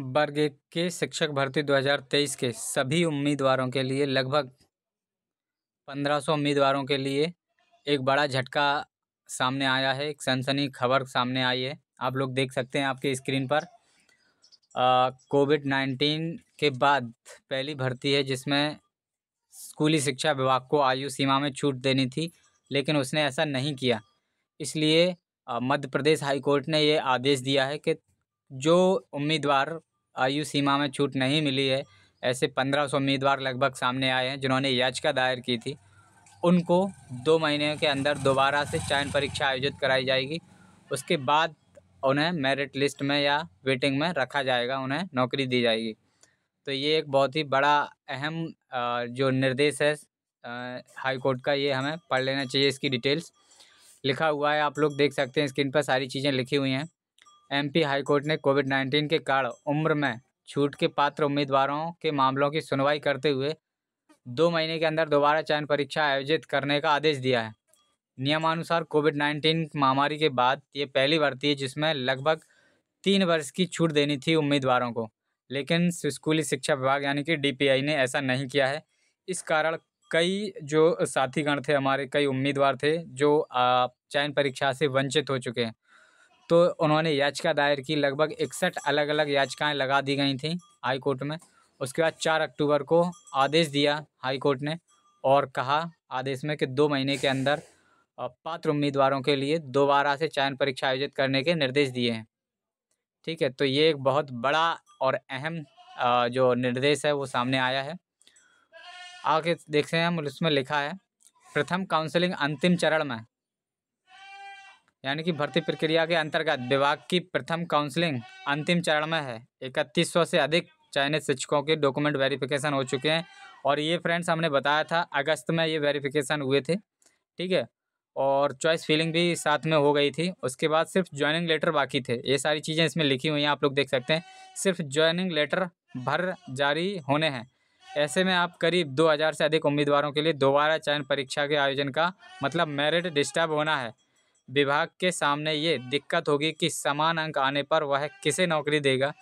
वर्ग के शिक्षक भर्ती 2023 के सभी उम्मीदवारों के लिए लगभग 1500 उम्मीदवारों के लिए एक बड़ा झटका सामने आया है एक सनसनी खबर सामने आई है आप लोग देख सकते हैं आपके स्क्रीन पर कोविड नाइन्टीन के बाद पहली भर्ती है जिसमें स्कूली शिक्षा विभाग को आयु सीमा में छूट देनी थी लेकिन उसने ऐसा नहीं किया इसलिए मध्य प्रदेश हाईकोर्ट ने ये आदेश दिया है कि जो उम्मीदवार आयु सीमा में छूट नहीं मिली है ऐसे पंद्रह सौ उम्मीदवार लगभग सामने आए हैं जिन्होंने याचिका दायर की थी उनको दो महीने के अंदर दोबारा से चयन परीक्षा आयोजित कराई जाएगी उसके बाद उन्हें मेरिट लिस्ट में या वेटिंग में रखा जाएगा उन्हें नौकरी दी जाएगी तो ये एक बहुत ही बड़ा अहम जो निर्देश है हाई कोर्ट का ये हमें पढ़ लेना चाहिए इसकी डिटेल्स लिखा हुआ है आप लोग देख सकते हैं स्क्रीन पर सारी चीज़ें लिखी हुई हैं एमपी हाईकोर्ट ने कोविड नाइन्टीन के कारण उम्र में छूट के पात्र उम्मीदवारों के मामलों की सुनवाई करते हुए दो महीने के अंदर दोबारा चयन परीक्षा आयोजित करने का आदेश दिया है नियमानुसार कोविड नाइन्टीन महामारी के बाद ये पहली भर्ती है जिसमें लगभग तीन वर्ष की छूट देनी थी उम्मीदवारों को लेकिन स्कूली शिक्षा विभाग यानी कि डी ने ऐसा नहीं किया है इस कारण कई जो साथीगण थे हमारे कई उम्मीदवार थे जो चयन परीक्षा से वंचित हो चुके हैं तो उन्होंने याचिका दायर की लगभग इकसठ अलग अलग याचिकाएं लगा दी गई थी हाई कोर्ट में उसके बाद चार अक्टूबर को आदेश दिया हाई कोर्ट ने और कहा आदेश में कि दो महीने के अंदर पात्र उम्मीदवारों के लिए दोबारा से चयन परीक्षा आयोजित करने के निर्देश दिए हैं ठीक है तो ये एक बहुत बड़ा और अहम जो निर्देश है वो सामने आया है आगे देखते हैं हम उसमें लिखा है प्रथम काउंसलिंग अंतिम चरण में यानी कि भर्ती प्रक्रिया के अंतर्गत विभाग की प्रथम काउंसलिंग अंतिम चरण में है इकतीस सौ से अधिक चयनित शिक्षकों के डॉक्यूमेंट वेरिफिकेशन हो चुके हैं और ये फ्रेंड्स हमने बताया था अगस्त में ये वेरिफिकेशन हुए थे ठीक है और चॉइस फीलिंग भी साथ में हो गई थी उसके बाद सिर्फ ज्वाइनिंग लेटर बाकी थे ये सारी चीज़ें इसमें लिखी हुई हैं आप लोग देख सकते हैं सिर्फ ज्वाइनिंग लेटर भर जारी होने हैं ऐसे में आप करीब 2000 से अधिक उम्मीदवारों के लिए दोबारा चयन परीक्षा के आयोजन का मतलब मेरिट डिस्टर्ब होना है विभाग के सामने ये दिक्कत होगी कि समान अंक आने पर वह किसे नौकरी देगा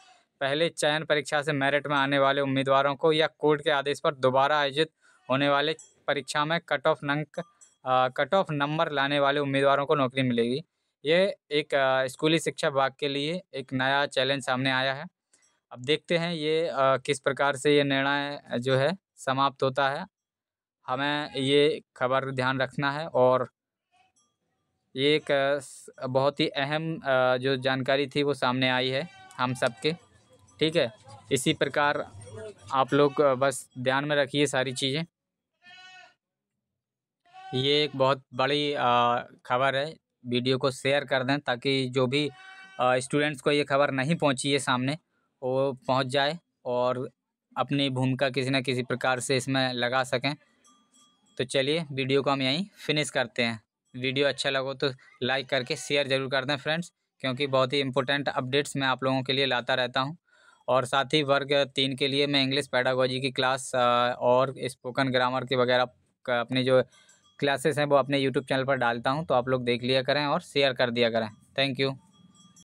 पहले चयन परीक्षा से मेरिट में आने वाले उम्मीदवारों को या कोर्ट के आदेश पर दोबारा आयोजित होने वाले परीक्षा में कट ऑफ अंक कट ऑफ नंबर लाने वाले उम्मीदवारों को नौकरी मिलेगी ये एक स्कूली शिक्षा विभाग के लिए एक नया चैलेंज सामने आया है अब देखते हैं ये आ, किस प्रकार से ये निर्णय जो है समाप्त होता है हमें ये खबर ध्यान रखना है और ये एक बहुत ही अहम जो जानकारी थी वो सामने आई है हम सब के ठीक है इसी प्रकार आप लोग बस ध्यान में रखिए सारी चीज़ें ये एक बहुत बड़ी खबर है वीडियो को शेयर कर दें ताकि जो भी स्टूडेंट्स को ये खबर नहीं पहुंची है सामने वो पहुंच जाए और अपनी भूमिका किसी न किसी प्रकार से इसमें लगा सकें तो चलिए वीडियो को हम यहीं फिनिश करते हैं वीडियो अच्छा लगो तो लाइक करके शेयर ज़रूर कर दें फ्रेंड्स क्योंकि बहुत ही इंपॉर्टेंट अपडेट्स मैं आप लोगों के लिए लाता रहता हूँ और साथ ही वर्ग तीन के लिए मैं इंग्लिश पैडागोजी की क्लास और स्पोकन ग्रामर के वगैरह अपने जो क्लासेस हैं वो अपने यूट्यूब चैनल पर डालता हूँ तो आप लोग देख लिया करें और शेयर कर दिया करें थैंक यू